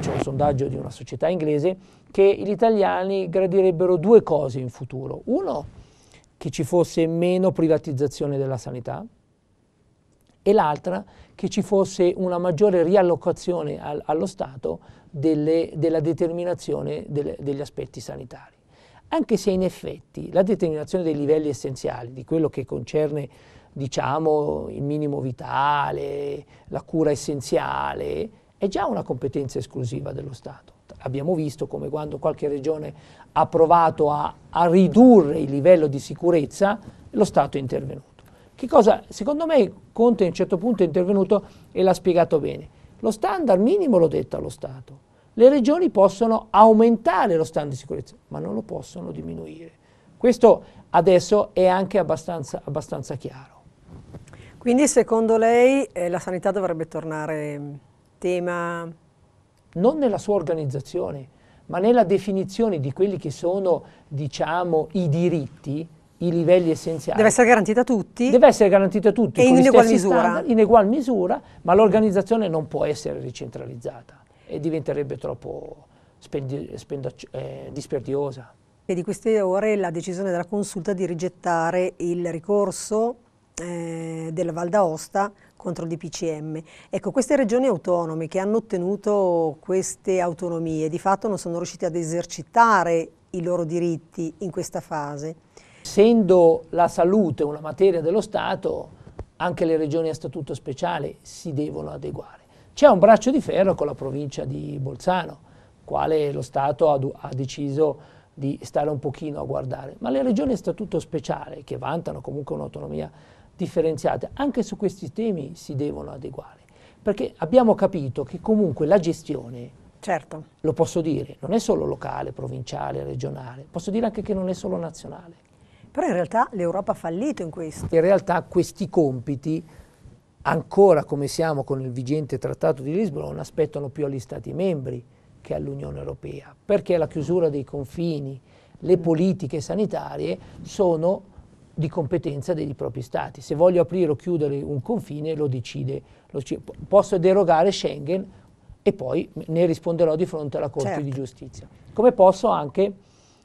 S2: c'è un sondaggio di una società inglese, che gli italiani gradirebbero due cose in futuro. Uno, che ci fosse meno privatizzazione della sanità e l'altra, che ci fosse una maggiore riallocazione al, allo Stato delle, della determinazione delle, degli aspetti sanitari. Anche se in effetti la determinazione dei livelli essenziali, di quello che concerne diciamo, il minimo vitale, la cura essenziale, è già una competenza esclusiva dello Stato. Abbiamo visto come quando qualche regione ha provato a, a ridurre il livello di sicurezza, lo Stato è intervenuto. Che cosa, secondo me, Conte a un certo punto è intervenuto e l'ha spiegato bene. Lo standard minimo l'ho detto allo Stato. Le regioni possono aumentare lo standard di sicurezza, ma non lo possono diminuire. Questo adesso è anche abbastanza, abbastanza chiaro.
S1: Quindi secondo lei eh, la sanità dovrebbe tornare mm, tema...
S2: Non nella sua organizzazione, ma nella definizione di quelli che sono, diciamo, i diritti, i livelli essenziali. Deve essere garantita a tutti? Deve essere garantita a tutti. E in ugual misura? Standard, in ugual misura, ma l'organizzazione non può essere ricentralizzata e diventerebbe troppo spendi, spenda, eh, disperdiosa. E di queste
S1: ore la decisione della consulta di rigettare il ricorso eh, della Val d'Aosta contro il DPCM. Ecco, queste regioni autonome che hanno ottenuto queste autonomie di fatto non sono riuscite ad esercitare i loro diritti in
S2: questa fase. Essendo la salute una materia dello Stato, anche le regioni a statuto speciale si devono adeguare. C'è un braccio di ferro con la provincia di Bolzano, quale lo Stato ha, ha deciso di stare un pochino a guardare, ma le regioni a statuto speciale, che vantano comunque un'autonomia differenziata, anche su questi temi si devono adeguare, perché abbiamo capito che comunque la gestione Certo. Lo posso dire, non è solo locale, provinciale, regionale, posso dire anche che non
S1: è solo nazionale. Però in realtà l'Europa ha fallito in questo.
S2: In realtà questi compiti, ancora come siamo con il vigente Trattato di Lisbona, aspettano più agli Stati membri che all'Unione Europea, perché la chiusura dei confini, le politiche sanitarie sono di competenza dei propri stati. Se voglio aprire o chiudere un confine lo decide. Lo posso derogare Schengen e poi ne risponderò di fronte alla Corte certo. di Giustizia. Come posso anche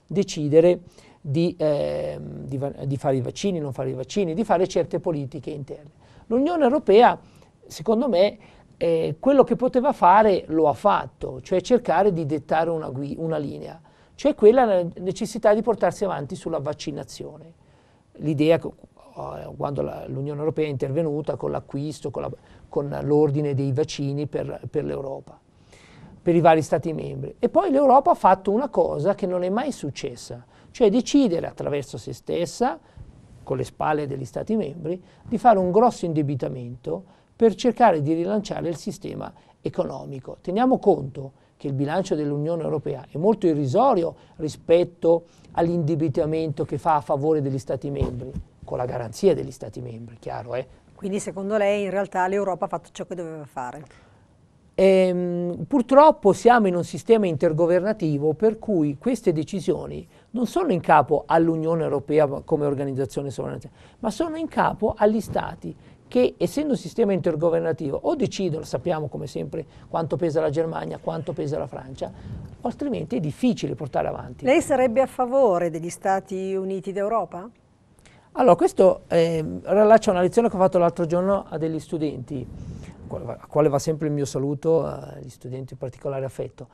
S2: decidere di, eh, di, di fare i vaccini, non fare i vaccini, di fare certe politiche interne. L'Unione Europea, secondo me, eh, quello che poteva fare lo ha fatto, cioè cercare di dettare una, una linea, cioè quella la necessità di portarsi avanti sulla vaccinazione. L'idea, eh, quando l'Unione Europea è intervenuta con l'acquisto, con, l'ordine la, dei vaccini per, per l'Europa, per i vari Stati membri. E poi l'Europa ha fatto una cosa che non è mai successa, cioè decidere attraverso se stessa, con le spalle degli Stati membri, di fare un grosso indebitamento per cercare di rilanciare il sistema economico. Teniamo conto che il bilancio dell'Unione Europea è molto irrisorio rispetto all'indebitamento che fa a favore degli Stati membri, con la garanzia degli Stati membri, chiaro. Eh?
S1: Quindi secondo lei in realtà l'Europa ha fatto ciò che doveva fare?
S2: Ehm, purtroppo siamo in un sistema intergovernativo per cui queste decisioni non sono in capo all'Unione Europea come organizzazione sovranazionale, ma sono in capo agli Stati che essendo un sistema intergovernativo o decidono, sappiamo come sempre quanto pesa la Germania, quanto pesa la Francia, altrimenti è difficile portare avanti. Lei sarebbe a favore degli
S1: Stati Uniti d'Europa?
S2: Allora, questo eh, a una lezione che ho fatto l'altro giorno a degli studenti, a quale va sempre il mio saluto, agli eh, studenti in particolare affetto.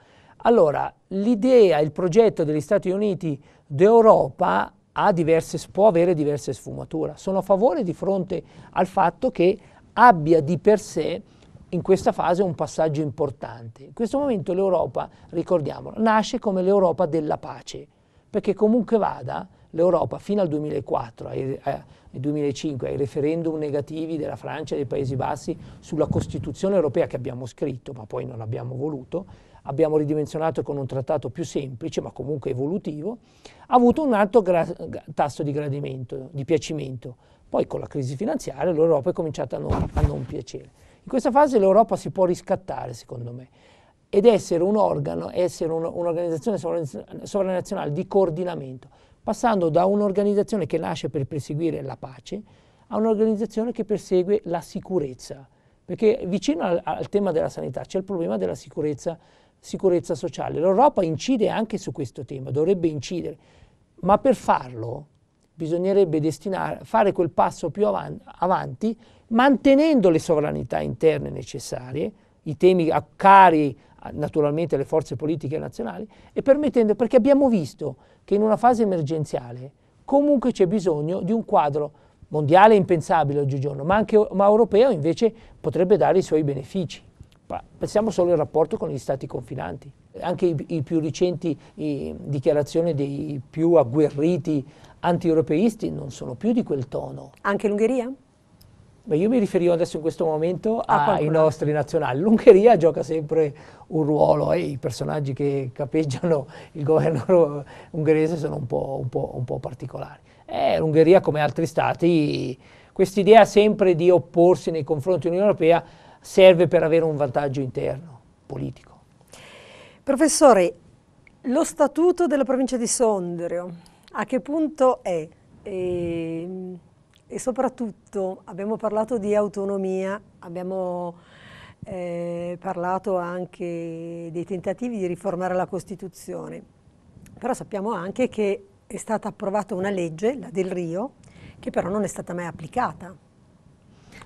S2: Allora, l'idea, il progetto degli Stati Uniti d'Europa diverse, può avere diverse sfumature. Sono a favore di fronte al fatto che abbia di per sé in questa fase un passaggio importante. In questo momento l'Europa, ricordiamolo, nasce come l'Europa della pace, perché comunque vada l'Europa fino al 2004, ai, eh, ai 2005, ai referendum negativi della Francia e dei Paesi Bassi sulla Costituzione europea che abbiamo scritto, ma poi non abbiamo voluto, abbiamo ridimensionato con un trattato più semplice, ma comunque evolutivo, ha avuto un alto tasso di gradimento, di piacimento. Poi con la crisi finanziaria l'Europa è cominciata a non, a non piacere. In questa fase l'Europa si può riscattare, secondo me, ed essere un organo, essere un'organizzazione sovranazionale di coordinamento, passando da un'organizzazione che nasce per perseguire la pace a un'organizzazione che persegue la sicurezza. Perché vicino al, al tema della sanità c'è il problema della sicurezza sicurezza sociale. L'Europa incide anche su questo tema, dovrebbe incidere, ma per farlo bisognerebbe fare quel passo più avanti, avanti mantenendo le sovranità interne necessarie, i temi a cari naturalmente alle forze politiche nazionali, e permettendo, perché abbiamo visto che in una fase emergenziale comunque c'è bisogno di un quadro mondiale impensabile oggigiorno, ma, anche, ma europeo invece potrebbe dare i suoi benefici. Pensiamo solo al rapporto con gli stati confinanti. Anche i, i più recenti i, dichiarazioni dei più agguerriti anti-europeisti non sono più di quel tono. Anche l'Ungheria? Ma io mi riferivo adesso in questo momento ai nostri nazionali. L'Ungheria gioca sempre un ruolo e eh, i personaggi che capeggiano il governo ungherese sono un po', un po', un po particolari. Eh, L'Ungheria, come altri stati, quest'idea sempre di opporsi nei confronti dell'Unione Europea serve per avere un vantaggio interno politico.
S1: Professore, lo statuto della provincia di Sondrio a che punto è? E, e soprattutto abbiamo parlato di autonomia, abbiamo eh, parlato anche dei tentativi di riformare la Costituzione, però sappiamo anche che è stata approvata una legge, la del Rio, che però non è stata mai applicata,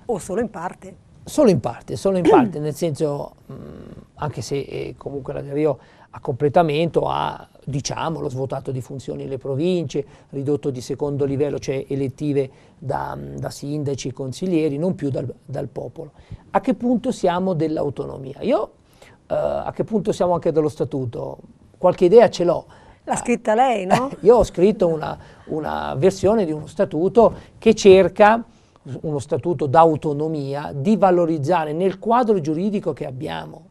S2: o solo in parte. Solo in parte, solo in parte, nel senso, mh, mm, anche se eh, comunque la Del Rio a completamento ha, diciamo, lo svuotato di funzioni le province, ridotto di secondo livello, cioè elettive da, mm, da sindaci, consiglieri, non più dal, dal, popolo. A che punto siamo dell'autonomia? Io, eh, a che punto siamo anche dello statuto? Qualche idea ce l'ho. L'ha scritta lei, no? io ho scritto una, una versione di uno statuto che cerca uno statuto d'autonomia, di valorizzare nel quadro giuridico che abbiamo,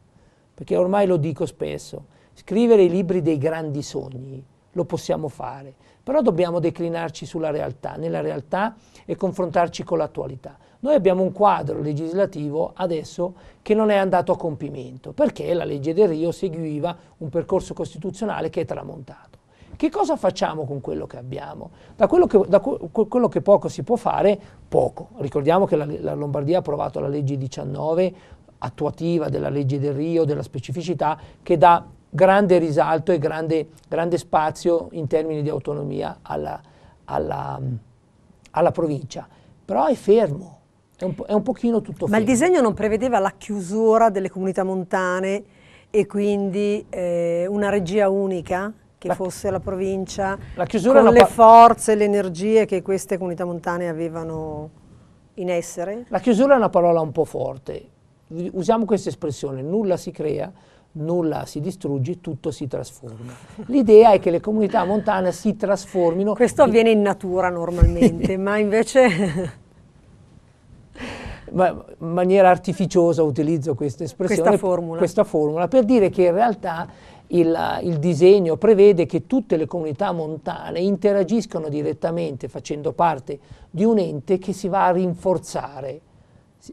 S2: perché ormai lo dico spesso, scrivere i libri dei grandi sogni lo possiamo fare, però dobbiamo declinarci sulla realtà, nella realtà e confrontarci con l'attualità. Noi abbiamo un quadro legislativo adesso che non è andato a compimento, perché la legge del Rio seguiva un percorso costituzionale che è tramontato. Che cosa facciamo con quello che abbiamo? Da quello che, da quello che poco si può fare, poco. Ricordiamo che la, la Lombardia ha approvato la legge 19 attuativa della legge del Rio, della specificità, che dà grande risalto e grande, grande spazio in termini di autonomia alla, alla, alla provincia. Però è fermo, è un,
S1: è un pochino tutto fermo. Ma il disegno non prevedeva la chiusura delle comunità montane e quindi eh, una regia unica? che la, fosse la provincia la con le
S2: forze e le energie che queste comunità montane avevano
S1: in essere?
S2: La chiusura è una parola un po' forte. Usiamo questa espressione, nulla si crea, nulla si distrugge, tutto si trasforma. L'idea è che le comunità montane si trasformino.
S1: Questo avviene in natura normalmente, ma invece...
S2: Ma, in maniera artificiosa utilizzo questa espressione, questa formula. questa formula, per dire che in realtà il, il, disegno prevede che tutte le comunità montane interagiscano direttamente facendo parte di un ente che si va a rinforzare.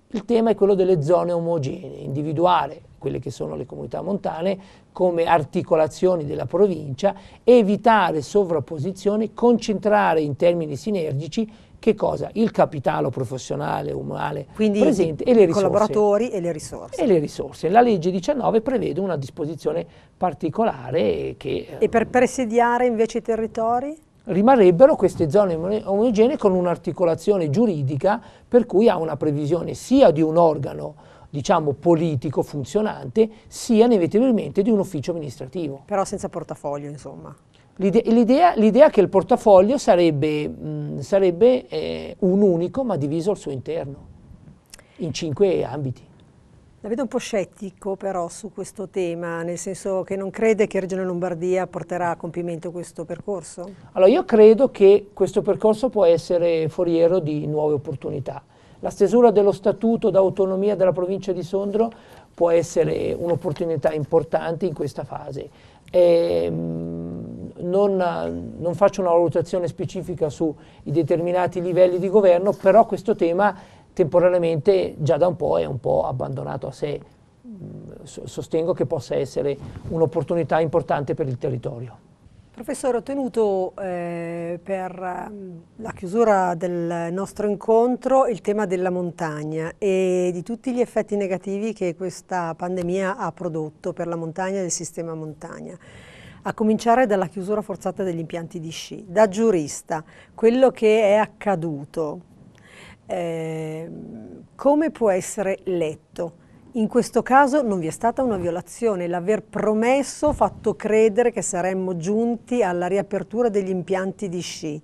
S2: Il tema è quello delle zone omogenee, individuare quelle che sono le comunità montane come articolazioni della provincia, evitare sovrapposizioni, concentrare in termini sinergici che cosa? Il capitale professionale, umano, Quindi presente e le risorse. collaboratori
S1: e le risorse. E
S2: le risorse. La legge 19 prevede una disposizione particolare che... E per ehm, presidiare invece i territori? Rimarrebbero queste zone omogenee con un'articolazione giuridica per cui ha una previsione sia di un organo diciamo politico funzionante sia inevitabilmente di un ufficio amministrativo. Però senza portafoglio insomma. L'idea, l'idea, che il portafoglio sarebbe, mh, mm, sarebbe eh, un unico ma diviso al suo interno, in cinque ambiti.
S1: La vedo un po' scettico però su questo tema, nel senso che non crede che Regione Lombardia porterà a compimento questo percorso?
S2: Allora io credo che questo percorso può essere foriero di nuove opportunità. La stesura dello statuto d'autonomia della provincia di Sondro può essere un'opportunità importante in questa fase. Ehm, non, non, faccio una valutazione specifica sui determinati livelli di governo, però questo tema temporaneamente già da un po' è un po' abbandonato a sé. Mm, sostengo che possa essere un'opportunità importante per il territorio.
S1: Professore, ho tenuto eh, per mm, la chiusura del nostro incontro il tema della montagna e di tutti gli effetti negativi che questa pandemia ha prodotto per la montagna e il sistema montagna a cominciare dalla chiusura forzata degli impianti di sci. Da giurista, quello che è accaduto, eh, come può essere letto? In questo caso non vi è stata una violazione, l'aver promesso, fatto credere che saremmo giunti alla riapertura degli impianti di sci.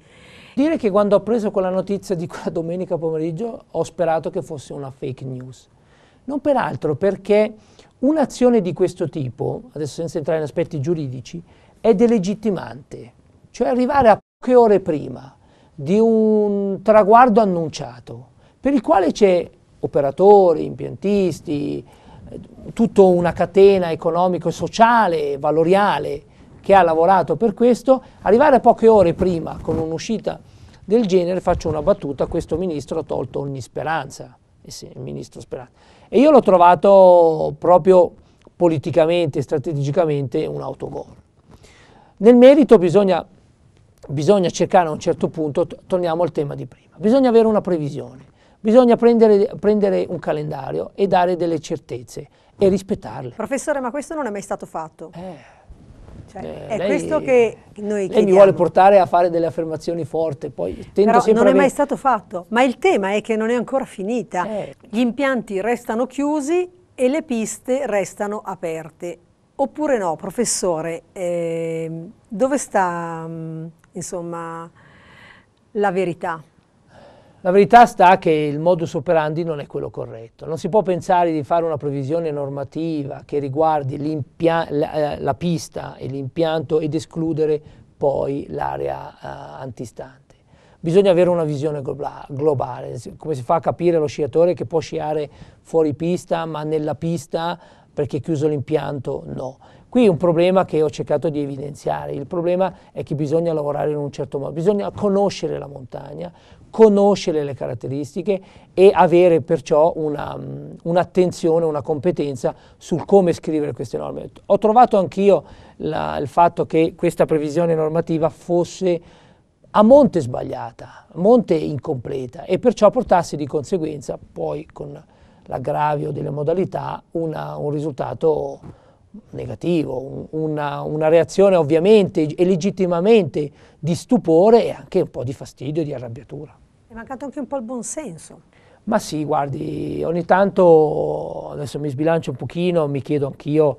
S2: Dire che quando ho preso quella notizia di quella domenica pomeriggio ho sperato che fosse una fake news. Non per altro perché un'azione di questo tipo, adesso senza entrare in aspetti giuridici, è delegittimante. Cioè arrivare a poche ore prima di un traguardo annunciato, per il quale c'è operatori, impiantisti, eh, tutta una catena economico-sociale, valoriale che ha lavorato per questo, arrivare a poche ore prima con un'uscita del genere, faccio una battuta, questo ministro ha tolto ogni speranza, il ministro Speranza. E io l'ho trovato proprio politicamente, strategicamente un autogol. Nel merito bisogna, bisogna cercare a un certo punto, torniamo al tema di prima, bisogna avere una previsione, bisogna prendere, prendere un calendario e dare delle certezze e rispettarle. Professore, ma questo non è mai stato
S1: fatto. Eh. Cioè, eh, è lei, questo che noi chiediamo. mi vuole
S2: portare a fare delle affermazioni forti, poi Però non è mai
S1: stato fatto, ma il tema è che non è ancora finita. Eh. Gli impianti restano chiusi e le piste restano aperte. Oppure no, professore, eh, dove sta, mm, insomma, la verità?
S2: La verità sta che il modus operandi non è quello corretto. Non si può pensare di fare una previsione normativa che riguardi la, eh, la, pista e l'impianto ed escludere poi l'area uh, antistante. Bisogna avere una visione globale, come si fa a capire lo sciatore che può sciare fuori pista, ma nella pista perché è chiuso l'impianto? No. Qui è un problema che ho cercato di evidenziare. Il problema è che bisogna lavorare in un certo modo, bisogna conoscere la montagna, conoscere le caratteristiche e avere perciò mm, un'attenzione, un una competenza sul come scrivere queste norme. Ho trovato anch'io il fatto che questa previsione normativa fosse a monte sbagliata, a monte incompleta e perciò portasse di conseguenza poi con l'aggravio delle modalità una, un risultato negativo, una, una, reazione ovviamente e legittimamente di stupore e anche un po' di fastidio e di arrabbiatura.
S1: È mancato anche un po' il buonsenso.
S2: Ma sì, guardi, ogni tanto, adesso mi sbilancio un pochino, mi chiedo anch'io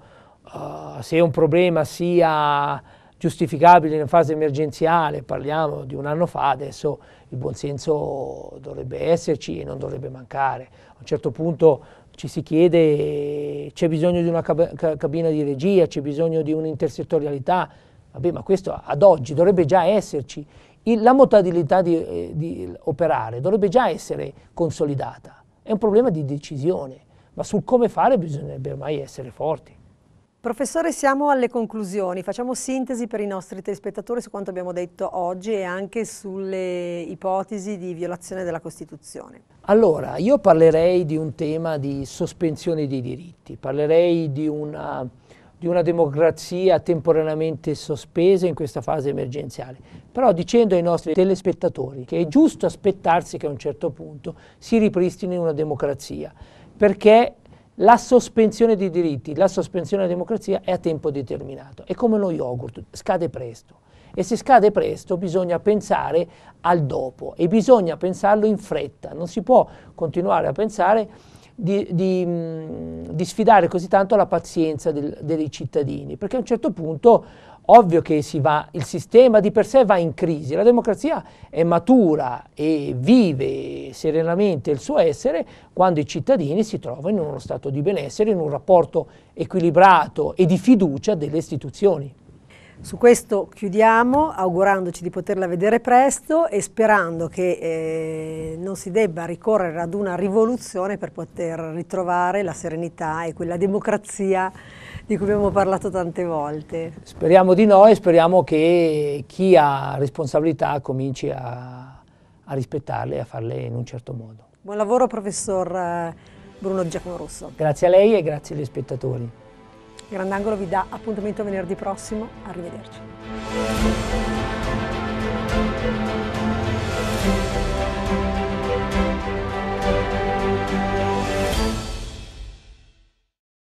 S2: uh, se un problema sia giustificabile in fase emergenziale, parliamo di un anno fa, adesso il buonsenso dovrebbe esserci e non dovrebbe mancare. A un certo punto ci si chiede c'è bisogno di una cabina di regia, c'è bisogno di un'intersettorialità, vabbè ma questo ad oggi dovrebbe già esserci il, la modalità di, eh, di operare dovrebbe già essere consolidata. È un problema di decisione, ma sul come fare bisognerebbe ormai essere forti. Professore,
S1: siamo alle conclusioni. Facciamo sintesi per i nostri telespettatori su quanto abbiamo detto oggi e anche sulle ipotesi di violazione della Costituzione.
S2: Allora, io parlerei di un tema di sospensione dei diritti, parlerei di una di una democrazia temporaneamente sospesa in questa fase emergenziale, però dicendo ai nostri telespettatori che è giusto aspettarsi che a un certo punto si ripristini una democrazia, perché la sospensione dei diritti, la sospensione della democrazia è a tempo determinato, è come lo yogurt, scade presto e se scade presto bisogna pensare al dopo e bisogna pensarlo in fretta, non si può continuare a pensare di, di, mm, di sfidare così tanto la pazienza del, dei cittadini, perché a un certo punto ovvio che va, il sistema di per sé va in crisi, la democrazia è matura e vive serenamente il suo essere quando i cittadini si trovano in uno stato di benessere, in un rapporto equilibrato e di fiducia delle istituzioni. Su questo chiudiamo augurandoci di poterla vedere
S1: presto e sperando che eh, non si debba ricorrere ad una rivoluzione per poter ritrovare la serenità e quella democrazia di cui abbiamo parlato tante volte.
S2: Speriamo di no e speriamo che chi ha responsabilità cominci a, a rispettarle e a farle in un certo modo.
S1: Buon lavoro professor eh, Bruno Giacomo Rosso.
S2: Grazie a lei e grazie agli spettatori.
S1: Grandangolo vi dà appuntamento venerdì prossimo, arrivederci.